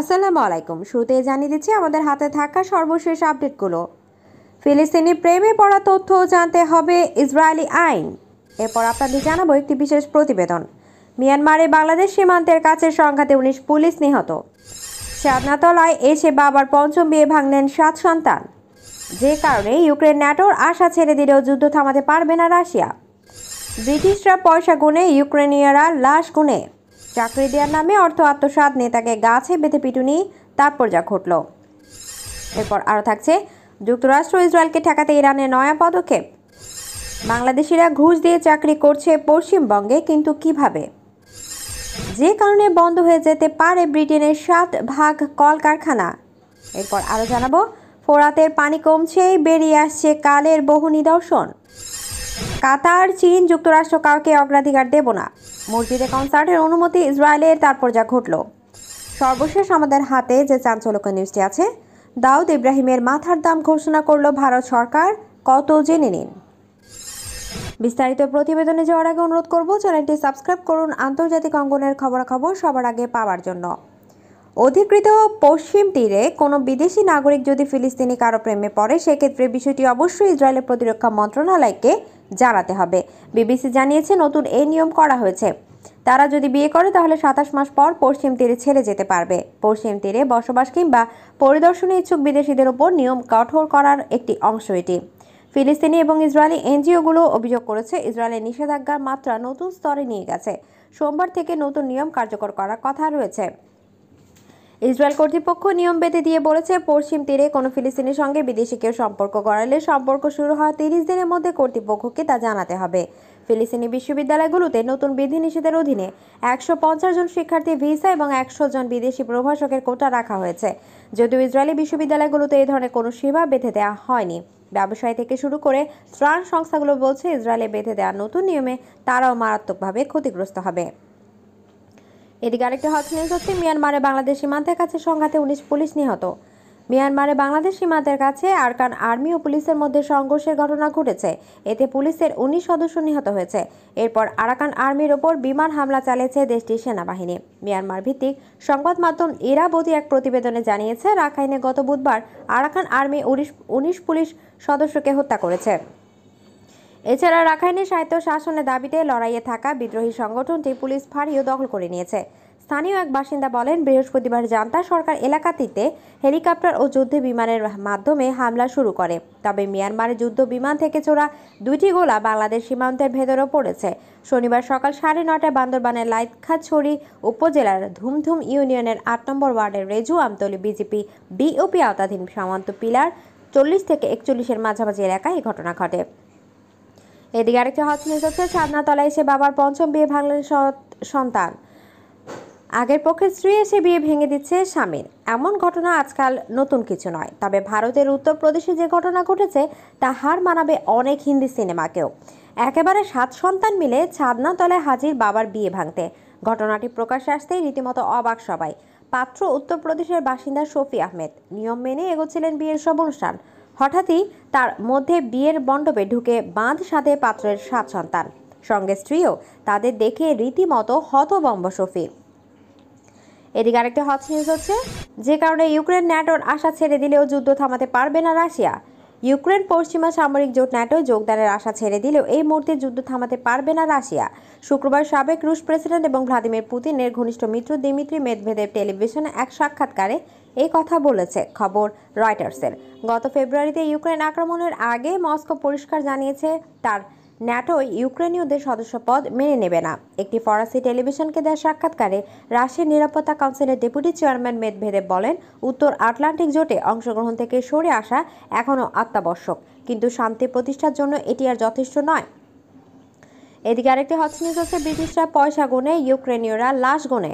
আসসালামু আলাইকুম শুরুতে জানিয়ে দিচ্ছি আমাদের হাতে থাকা সর্বশেষ আপডেটগুলো ফিলিস্তিনি প্রেমে পড়া তথ্য জানতে হবে ইসরায়েলি আইন এরপর আপনাদের জানাবো একটি বিশেষ প্রতিবেদন মিয়ানমারে বাংলাদেশ সীমান্তের কাছে সংঘাতে উনিশ পুলিশ নিহত সাদনাতলায় এসে বাবার পঞ্চম বিয়ে ভাঙলেন সাত সন্তান যে কারণে ইউক্রেন ন্যাটোর আশা ছেড়ে দিলেও যুদ্ধ থামাতে পারবে না রাশিয়া ব্রিটিশরা পয়সা গুনে ইউক্রেনীয়রা লাশ গুনে চাকরি দেওয়ার নামে অর্থ আত্মসাত নেতাকে গাছে বেঁধে পিটুনি তারপর যা ঘটল এরপর আরও থাকছে যুক্তরাষ্ট্র ইসরায়েলকে ঠেকাতে ইরানের নয়া পদক্ষেপ বাংলাদেশিরা ঘুষ দিয়ে চাকরি করছে পশ্চিমবঙ্গে কিন্তু কিভাবে যে কারণে বন্ধ হয়ে যেতে পারে ব্রিটেনের সাত ভাগ কলকারখানা এরপর আরও জানাবো ফোরাতের পানি কমছে বেরিয়ে আসছে কালের বহু নিদর্শন কাতার চীন যুক্তরাষ্ট্র কাউকে অগ্রাধিকার দেব না মসজিদে কনসার্টের অনুমতি ইসরায়েলের তারপর যা ঘটল সর্বশেষ আমাদের হাতে যে চাঞ্চলক নিউজটি আছে দাউদ ইব্রাহিমের মাথার দাম ঘোষণা করল ভারত সরকার কত জেনে নিন বিস্তারিত প্রতিবেদনে যাওয়ার আগে অনুরোধ করব চ্যানেলটি সাবস্ক্রাইব করুন আন্তর্জাতিক অঙ্গনের খবরাখবর সবার আগে পাওয়ার জন্য অধিকৃত পশ্চিম তীরে কোনো বিদেশি নাগরিক যদি ফিলিস্তিনি কারো প্রেমে পড়ে সেক্ষেত্রে বিষয়টি অবশ্যই ইসরায়েলের প্রতিরক্ষা মন্ত্রণালয়কে জানাতে হবে বিবিসি জানিয়েছে নতুন এই নিয়ম করা হয়েছে তারা যদি বিয়ে করে তাহলে সাতাশ মাস পর পশ্চিম তীরে ছেড়ে যেতে পারবে পশ্চিম তীরে বসবাস কিংবা পরিদর্শনে ইচ্ছুক বিদেশিদের ওপর নিয়ম কঠোর করার একটি অংশ এটি ফিলিস্তিনি এবং ইসরায়েলি এনজিওগুলো অভিযোগ করেছে ইসরায়েলের নিষেধাজ্ঞার মাত্রা নতুন স্তরে নিয়ে গেছে সোমবার থেকে নতুন নিয়ম কার্যকর করার কথা রয়েছে ইসরায়েল কর্তৃপক্ষ নিয়ম বেঁধে দিয়ে বলেছে পশ্চিম তীরে কোনো ফিলিস্তিনের সঙ্গে বিদেশি কেউ সম্পর্ক গড়ালে সম্পর্ক শুরু হওয়া তিরিশ দিনের মধ্যে কর্তৃপক্ষকে তা জানাতে হবে ফিলিস্তিনি বিশ্ববিদ্যালয়গুলোতে নতুন বিধিনিষেধের অধীনে একশো পঞ্চাশ জন শিক্ষার্থী ভিসা এবং একশো জন বিদেশি প্রভাষকের কোটা রাখা হয়েছে যদিও ইসরায়েলি বিশ্ববিদ্যালয়গুলোতে এই ধরনের কোনো সীমা বেঁধে দেওয়া হয়নি ব্যবসায় থেকে শুরু করে ত্রাণ সংস্থাগুলো বলছে ইসরায়েলে বেঁধে দেওয়া নতুন নিয়মে তারাও মারাত্মকভাবে ক্ষতিগ্রস্ত হবে এদিকে আরেকটি হট নিউজ হচ্ছে মিয়ানমারে বাংলাদেশ সীমান্তের কাছে সংঘাতে উনিশ পুলিশ নিহত মিয়ানমারে বাংলাদেশ সীমান্তের কাছে আরকান আর্মি ও পুলিশের মধ্যে সংঘর্ষের ঘটনা ঘটেছে এতে পুলিশের উনিশ সদস্য নিহত হয়েছে এরপর আরাকান আর্মির ওপর বিমান হামলা চালিয়েছে দেশটির সেনাবাহিনী মিয়ানমার ভিত্তিক সংবাদ মাধ্যম ইরাবতী এক প্রতিবেদনে জানিয়েছে রাখাইনে গত বুধবার আরাকান আর্মি উনিশ পুলিশ সদস্যকে হত্যা করেছে এছাড়া রাখাইনে সাহিত্য শাসনের দাবিতে লড়াইয়ে থাকা বিদ্রোহী সংগঠনটি পুলিশ ফাঁড়িও দখল করে নিয়েছে স্থানীয় এক বাসিন্দা বলেন বৃহস্পতিবার জান্তা সরকার এলাকাটিতে হেলিকপ্টার ও যুদ্ধ বিমানের মাধ্যমে হামলা শুরু করে তবে মিয়ানমারের যুদ্ধ বিমান থেকে ছোড়া দুইটি গোলা বাংলাদেশ সীমান্তের ভেতরেও পড়েছে শনিবার সকাল সাড়ে নটায় বান্দরবানের লাইটখাছড়ি উপজেলার ধুমধুম ইউনিয়নের আট নম্বর ওয়ার্ডের রেজু আমতলি বিজেপি বিওপি আওতাধীন সামন্ত পিলার চল্লিশ থেকে একচল্লিশের মাঝামাঝি এলাকায় এই ঘটনা ঘটে এদিকে আরেকটি হট নিউজ হচ্ছে তলায় এসে বাবার পঞ্চম বিয়ে ভাঙলেন সন্তান আগের পক্ষে স্ত্রী এসে বিয়ে ভেঙে দিচ্ছে স্বামীর এমন ঘটনা আজকাল নতুন কিছু নয় তবে ভারতের উত্তরপ্রদেশে যে ঘটনা ঘটেছে তা হার মানাবে অনেক হিন্দি সিনেমাকেও একেবারে সাত সন্তান মিলে ছাদনাতলায় হাজির বাবার বিয়ে ভাঙতে ঘটনাটি প্রকাশ্যে আসতেই রীতিমতো অবাক সবাই পাত্র উত্তরপ্রদেশের বাসিন্দা শফি আহমেদ নিয়ম মেনে এগোচ্ছিলেন বিয়ের সব অনুষ্ঠান হঠাৎই তার মধ্যে বিয়ের মণ্ডপে ঢুকে বাঁধ সাথে পাত্রের সাত সন্তান সঙ্গে স্ত্রীও তাদের দেখে রীতিমতো হতবম্ব সফি এদিকে আরেকটি হট নিউজ হচ্ছে যে কারণে ইউক্রেন ন্যাটোর আশা ছেড়ে দিলেও যুদ্ধ থামাতে পারবে না রাশিয়া ইউক্রেন পশ্চিমা সামরিক জোট ন্যাটো যোগদানের আশা ছেড়ে দিলেও এই মুহূর্তে যুদ্ধ থামাতে পারবে না রাশিয়া শুক্রবার সাবেক রুশ প্রেসিডেন্ট এবং ভ্লাদিমির পুতিনের ঘনিষ্ঠ মিত্র দিমিত্রি মেদভেদেব টেলিভিশনে এক সাক্ষাৎকারে এই কথা বলেছে খবর রয়টার্সের গত ফেব্রুয়ারিতে ইউক্রেন আক্রমণের আগে মস্কো পরিষ্কার জানিয়েছে তার ন্যাটো ইউক্রেনীয়দের সদস্যপদ মেনে নেবে না একটি ফরাসি টেলিভিশনকে দেওয়া সাক্ষাৎকারে রাশিয়ার নিরাপত্তা কাউন্সিলের ডেপুটি চেয়ারম্যান মেদভেদেব বলেন উত্তর আটলান্টিক জোটে অংশগ্রহণ থেকে সরে আসা এখনও অত্যাবশ্যক কিন্তু শান্তি প্রতিষ্ঠার জন্য এটি আর যথেষ্ট নয় এদিকে আরেকটি হট নিউজ হচ্ছে ব্রিটিশরা পয়সা গুনে ইউক্রেনীয়রা লাশ গুনে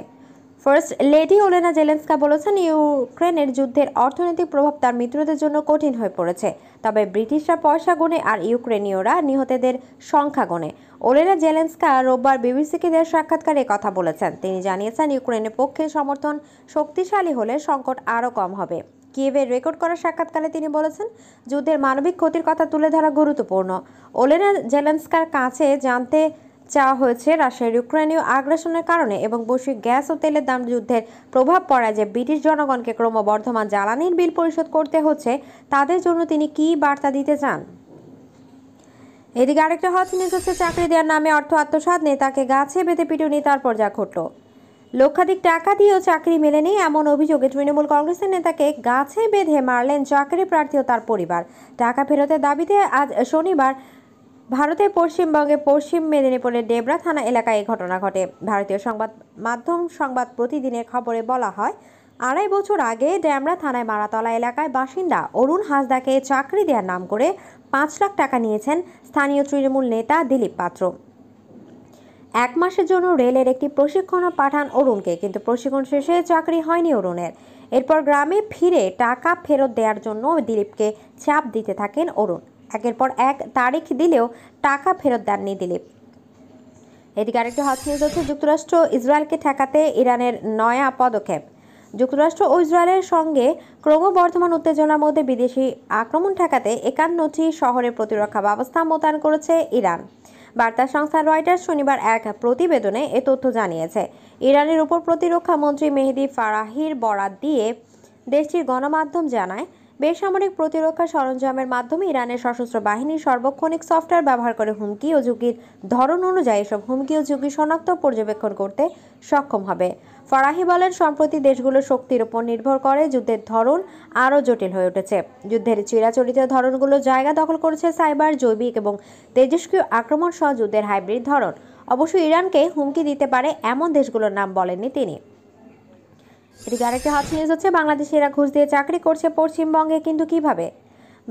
ফার্স্ট লেডি ওলেনা জেলেন্সকা বলেছেন ইউক্রেনের যুদ্ধের অর্থনৈতিক প্রভাব তার মিত্রদের জন্য কঠিন হয়ে পড়েছে তবে ব্রিটিশরা পয়সা গণে আর ইউক্রেনীয়রা নিহতদের সংখ্যা গণে ওলেনা জেলেন্সকা রোববার বিবিসিকে দেওয়া সাক্ষাৎকারে কথা বলেছেন তিনি জানিয়েছেন ইউক্রেনের পক্ষে সমর্থন শক্তিশালী হলে সংকট আরও কম হবে কিয়েভের রেকর্ড করা সাক্ষাৎকারে তিনি বলেছেন যুদ্ধের মানবিক ক্ষতির কথা তুলে ধরা গুরুত্বপূর্ণ ওলেনা জেলেন্সকার কাছে জানতে চাওয়া হয়েছে রাশিয়ার ইউক্রেনীয় আগ্রাসনের কারণে এবং বৈশ্বিক গ্যাস ও তেলের দাম যুদ্ধের প্রভাব পড়ায় যে ব্রিটিশ জনগণকে ক্রমবর্ধমান জ্বালানির বিল পরিশোধ করতে হচ্ছে তাদের জন্য তিনি কি বার্তা দিতে চান এদিকে আরেকটা হজ নিউজ হচ্ছে চাকরি দেওয়ার নামে অর্থ আত্মসাত নেতাকে গাছে বেঁধে পিটুনি তারপর যা ঘটল লক্ষাধিক টাকা দিয়েও চাকরি মেলেনি এমন অভিযোগে তৃণমূল কংগ্রেসের নেতাকে গাছে বেঁধে মারলেন চাকরি প্রার্থী ও তার পরিবার টাকা ফেরতের দাবিতে আজ শনিবার ভারতের পশ্চিমবঙ্গে পশ্চিম মেদিনীপুরের ডেবরা থানা এলাকায় এই ঘটনা ঘটে ভারতীয় সংবাদ মাধ্যম সংবাদ প্রতিদিনের খবরে বলা হয় আড়াই বছর আগে ডেমরা থানায় মারাতলা এলাকায় বাসিন্দা অরুণ হাসদাকে চাকরি দেওয়ার নাম করে পাঁচ লাখ টাকা নিয়েছেন স্থানীয় তৃণমূল নেতা দিলীপ পাত্র এক মাসের জন্য রেলের একটি প্রশিক্ষণও পাঠান অরুণকে কিন্তু প্রশিক্ষণ শেষে চাকরি হয়নি অরুণের এরপর গ্রামে ফিরে টাকা ফেরত দেওয়ার জন্য দিলীপকে চাপ দিতে থাকেন অরুণ একের পর এক তারিখ দিলেও টাকা ফেরত দেননি দিলীপ এদিকে আরেকটি হট নিউজ হচ্ছে যুক্তরাষ্ট্র ইসরায়েলকে ঠেকাতে ইরানের নয়া পদক্ষেপ যুক্তরাষ্ট্র ও ইসরায়েলের সঙ্গে ক্রমবর্ধমান উত্তেজনার মধ্যে বিদেশি আক্রমণ ঠেকাতে একান্নটি শহরে প্রতিরক্ষা ব্যবস্থা মোতায়েন করেছে ইরান বার্তা সংস্থা রয়টার শনিবার এক প্রতিবেদনে এ তথ্য জানিয়েছে ইরানের উপর প্রতিরক্ষা মন্ত্রী মেহেদি ফারাহির বরাত দিয়ে দেশটির গণমাধ্যম জানায় বেসামরিক প্রতিরক্ষা সরঞ্জামের মাধ্যমে ইরানের সশস্ত্র বাহিনীর সর্বক্ষণিক সফটওয়্যার ব্যবহার করে হুমকি ও ঝুঁকির ধরন অনুযায়ী এসব হুমকি ও ঝুঁকি শনাক্ত পর্যবেক্ষণ করতে সক্ষম হবে ফরাহি বলেন সম্প্রতি দেশগুলো শক্তির উপর নির্ভর করে যুদ্ধের ধরন আরও জটিল হয়ে উঠেছে যুদ্ধের চিরাচরিত ধরনগুলো জায়গা দখল করেছে সাইবার জৈবিক এবং তেজস্ক্রিয় আক্রমণ সহ যুদ্ধের হাইব্রিড ধরন অবশ্য ইরানকে হুমকি দিতে পারে এমন দেশগুলোর নাম বলেননি তিনি এদিকে আরেকটি হট নিউজ হচ্ছে এরা ঘুষ দিয়ে চাকরি করছে পশ্চিমবঙ্গে কিন্তু কিভাবে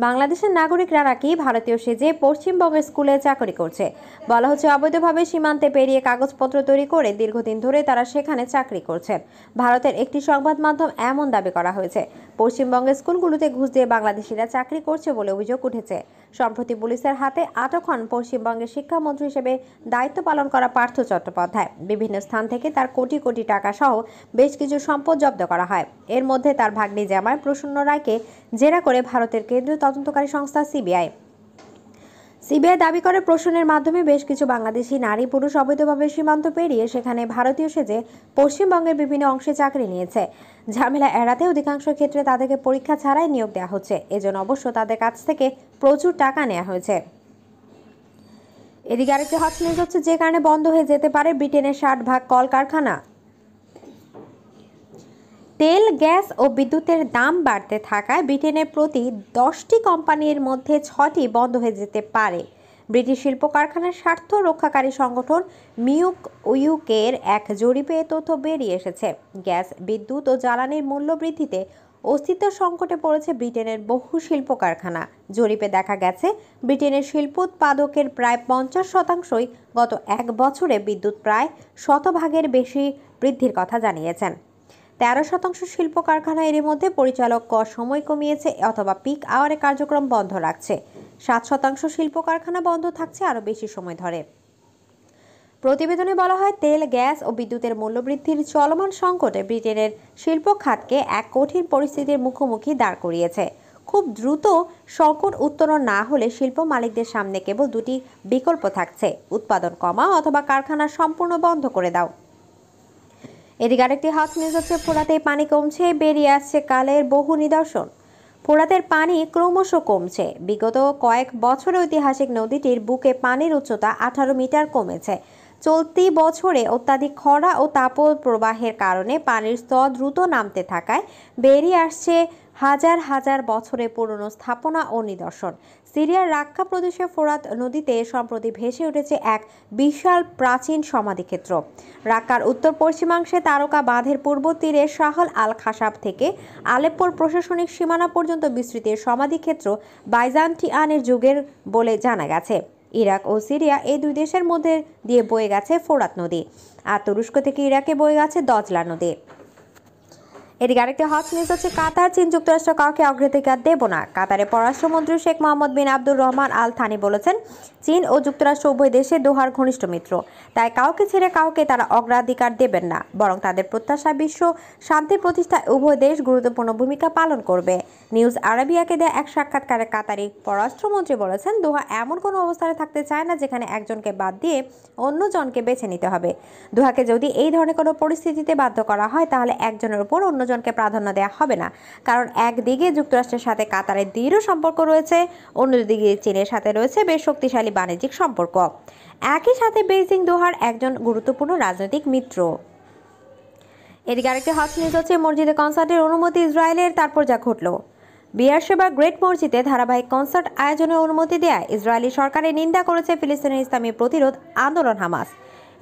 বাংলাদেশের নাগরিকরা নাকি ভারতীয় সেজে পশ্চিমবঙ্গের স্কুলে চাকরি করছে বলা হচ্ছে অবৈধভাবে সীমান্তে পেরিয়ে কাগজপত্র তৈরি করে দীর্ঘদিন ধরে তারা সেখানে চাকরি করছেন ভারতের একটি সংবাদ মাধ্যম এমন দাবি করা হয়েছে পশ্চিমবঙ্গের স্কুলগুলোতে ঘুষ দিয়ে বাংলাদেশিরা চাকরি করছে বলে অভিযোগ উঠেছে সম্প্রতি পুলিশের হাতে আটক হন পশ্চিমবঙ্গের শিক্ষামন্ত্রী হিসেবে দায়িত্ব পালন করা পার্থ চট্টোপাধ্যায় বিভিন্ন স্থান থেকে তার কোটি কোটি টাকা সহ বেশ কিছু সম্পদ জব্দ করা হয় এর মধ্যে তার ভাগ্নি জামায় প্রসন্ন রায়কে জেরা করে ভারতের কেন্দ্রীয় তদন্তকারী সংস্থা সিবিআই সিবিআই দাবি করে প্রশ্নের মাধ্যমে বেশ কিছু বাংলাদেশি নারী পুরুষ অবৈধভাবে সীমান্ত পেরিয়ে সেখানে ভারতীয় সেজে পশ্চিমবঙ্গের বিভিন্ন অংশে চাকরি নিয়েছে ঝামেলা এড়াতে অধিকাংশ ক্ষেত্রে তাদেরকে পরীক্ষা ছাড়াই নিয়োগ দেওয়া হচ্ছে এজন্য অবশ্য তাদের কাছ থেকে প্রচুর টাকা নেওয়া হয়েছে এদিকে আরেকটি হট নিউজ হচ্ছে যে কারণে বন্ধ হয়ে যেতে পারে ব্রিটেনের ষাট ভাগ কলকারখানা তেল গ্যাস ও বিদ্যুতের দাম বাড়তে থাকায় ব্রিটেনে প্রতি দশটি কোম্পানির মধ্যে ছটি বন্ধ হয়ে যেতে পারে ব্রিটিশ শিল্প কারখানার স্বার্থ রক্ষাকারী সংগঠন মিউক উইউকের এক জরিপে তথ্য বেরিয়ে এসেছে গ্যাস বিদ্যুৎ ও জ্বালানির মূল্য বৃদ্ধিতে অস্তিত্ব সংকটে পড়েছে ব্রিটেনের বহু শিল্প কারখানা জরিপে দেখা গেছে ব্রিটেনের শিল্প উৎপাদকের প্রায় পঞ্চাশ শতাংশই গত এক বছরে বিদ্যুৎ প্রায় শতভাগের বেশি বৃদ্ধির কথা জানিয়েছেন তেরো শতাংশ শিল্প কারখানা এর মধ্যে পরিচালক ক সময় কমিয়েছে অথবা পিক আওয়ারে কার্যক্রম বন্ধ রাখছে সাত শতাংশ শিল্প কারখানা বন্ধ থাকছে আরও বেশি সময় ধরে প্রতিবেদনে বলা হয় তেল গ্যাস ও বিদ্যুতের মূল্যবৃদ্ধির চলমান সংকটে ব্রিটেনের শিল্প খাতকে এক কঠিন পরিস্থিতির মুখোমুখি দাঁড় করিয়েছে খুব দ্রুত সংকট উত্তরণ না হলে শিল্প মালিকদের সামনে কেবল দুটি বিকল্প থাকছে উৎপাদন কমা অথবা কারখানা সম্পূর্ণ বন্ধ করে দাও এদিকে আরেকটি হাউস নিউজ হচ্ছে ফোরাতে পানি কমছে বেরিয়ে আসছে কালের বহু নিদর্শন ফোরাতের পানি ক্রমশ কমছে বিগত কয়েক বছরে ঐতিহাসিক নদীটির বুকে পানির উচ্চতা আঠারো মিটার কমেছে চলতি বছরে অত্যাধিক খরা ও তাপ প্রবাহের কারণে পানির স্তর দ্রুত নামতে থাকায় বেরিয়ে আসছে হাজার হাজার বছরে পুরনো স্থাপনা ও নিদর্শন সিরিয়ার রাক্কা প্রদেশে ফোরাত নদীতে সম্প্রতি ভেসে উঠেছে এক বিশাল প্রাচীন সমাধিক্ষেত্র রাক্কার উত্তর পশ্চিমাংশে তারকা বাঁধের পূর্ব তীরে শাহল আল খাসাব থেকে আলেপ্পোর প্রশাসনিক সীমানা পর্যন্ত বিস্তৃত সমাধিক্ষেত্র বাইজান্টিয়ানের যুগের বলে জানা গেছে ইরাক ও সিরিয়া এই দুই দেশের মধ্যে দিয়ে বয়ে গেছে ফোরাত নদী আর তুরস্ক থেকে ইরাকে বয়ে গেছে দজলা নদী এদিকে আরেকটি হট নিউজ হচ্ছে কাতার চীন যুক্তরাষ্ট্র কাউকে অগ্রাধিকার দেব না কাতারে পররাষ্ট্রমন্ত্রী Sheikh Mohammed bin Abdur Rahman Al Thani বলেছেন চীন ও যুক্তরাষ্ট্র উভয় দেশে দোহার ঘনিষ্ঠ মিত্র তাই কাউকে ছেড়ে কাউকে তারা অগ্রাধিকার দেবেন না বরং তাদের প্রত্যাশা বিশ্ব শান্তি প্রতিষ্ঠায় উভয় দেশ গুরুত্বপূর্ণ ভূমিকা পালন করবে নিউজ আরাবিয়াকে দেয়া এক সাক্ষাৎকারে কাতারি পররাষ্ট্রমন্ত্রী বলেছেন দোহা এমন কোনো অবস্থানে থাকতে চায় না যেখানে একজনকে বাদ দিয়ে অন্যজনকে বেছে নিতে হবে দোহাকে যদি এই ধরনের কোনো পরিস্থিতিতে বাধ্য করা হয় তাহলে একজনের উপর অন্যজন দুজনকে প্রাধান্য দেওয়া হবে না কারণ একদিকে যুক্তরাষ্ট্রের সাথে কাতারের দৃঢ় সম্পর্ক রয়েছে অন্যদিকে চীনের সাথে রয়েছে বেশ শক্তিশালী বাণিজ্যিক সম্পর্ক একই সাথে বেইজিং দোহার একজন গুরুত্বপূর্ণ রাজনৈতিক মিত্র এদিকে আরেকটি হট নিউজ হচ্ছে মসজিদে কনসার্টের অনুমতি ইসরায়েলের তারপর যা ঘটল বিয়ারসেবা গ্রেট মসজিদে ধারাবাহিক কনসার্ট আয়োজনের অনুমতি দেয়া ইসরায়েলি সরকারের নিন্দা করেছে ফিলিস্তিনের ইসলামী প্রতিরোধ আন্দোলন হামাস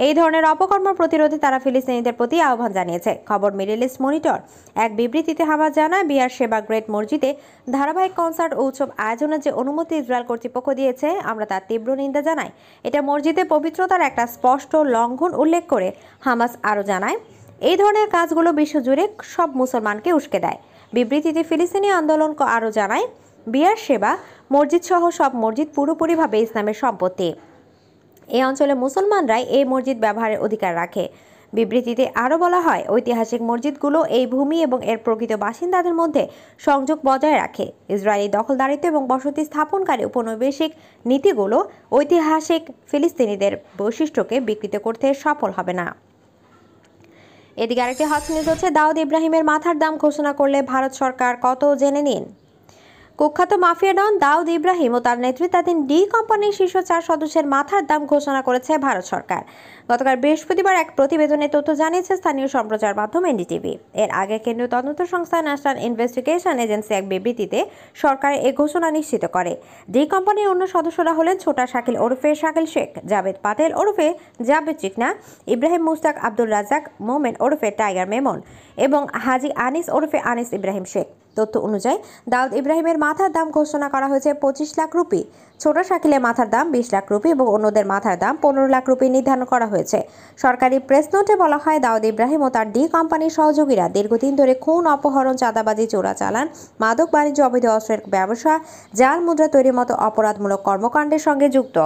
এই ধরনের অপকর্ম প্রতিরোধে তারা ফিলিস্তিনিদের প্রতি আহ্বান জানিয়েছে খবর মিডিল ইস্ট মনিটর এক বিবৃতিতে হামাজ জানায় বিয়ার সেবা গ্রেট মসজিদে ধারাবাহিক কনসার্ট ও উৎসব আয়োজনের যে অনুমতি ইসরায়েল কর্তৃপক্ষ দিয়েছে আমরা তার তীব্র নিন্দা জানাই এটা মসজিদে পবিত্রতার একটা স্পষ্ট লঙ্ঘন উল্লেখ করে হামাস আরও জানায় এই ধরনের কাজগুলো বিশ্বজুড়ে সব মুসলমানকে উস্কে দেয় বিবৃতিতে ফিলিস্তিনি আন্দোলন আরও জানায় বিয়ার সেবা মসজিদ সহ সব মসজিদ পুরোপুরিভাবে ইসলামের সম্পত্তি এই অঞ্চলে মুসলমানরাই এই মসজিদ ব্যবহারের অধিকার রাখে বিবৃতিতে আরও বলা হয় ঐতিহাসিক মসজিদগুলো এই ভূমি এবং এর প্রকৃত বাসিন্দাদের মধ্যে সংযোগ বজায় রাখে ইসরায়েলি দখলদারিত্ব এবং বসতি স্থাপনকারী উপনিবেশিক নীতিগুলো ঐতিহাসিক ফিলিস্তিনিদের বৈশিষ্ট্যকে বিকৃত করতে সফল হবে না এদিকে আরেকটি হট নিউজ হচ্ছে দাউদ ইব্রাহিমের মাথার দাম ঘোষণা করলে ভারত সরকার কত জেনে নিন কুখ্যাত মাফিয়া ডন দাউদ ইব্রাহিম ও তার নেতৃত্বাধীন ডি কোম্পানির শীর্ষ চার সদস্যের মাথার দাম ঘোষণা করেছে ভারত সরকার গতকাল বৃহস্পতিবার এক প্রতিবেদনে তথ্য জানিয়েছে স্থানীয় সম্প্রচার মাধ্যম এনডিটিভি এর আগে কেন্দ্রীয় তদন্ত সংস্থা ন্যাশনাল ইনভেস্টিগেশন এজেন্সি এক বিবৃতিতে সরকার এ ঘোষণা নিশ্চিত করে ডি কোম্পানির অন্য সদস্যরা হলেন ছোটা শাকিল ওরফে শাকিল শেখ জাবেদ পাতেল ওরফে জাবেদ চিকনা ইব্রাহিম মুস্তাক আব্দুল রাজাক মোমেন ওরফে টাইগার মেমন এবং হাজি আনিস ওরফে আনিস ইব্রাহিম শেখ তথ্য অনুযায়ী দাউদ ইব্রাহিমের মাথার দাম ঘোষণা করা হয়েছে পঁচিশ লাখ রুপি ছোট শাকিলের মাথার দাম বিশ লাখ রুপি এবং অন্যদের মাথার দাম পনেরো লাখ রুপি নির্ধারণ করা হয়েছে সরকারি প্রেস নোটে বলা হয় দাউদ ইব্রাহিম ও তার ডি কোম্পানির সহযোগীরা দীর্ঘদিন ধরে খুন অপহরণ চাঁদাবাজি চোরাচালান মাদক বাণিজ্য অবৈধ অস্ত্রের ব্যবসা জাল মুদ্রা তৈরির মতো অপরাধমূলক কর্মকাণ্ডের সঙ্গে যুক্ত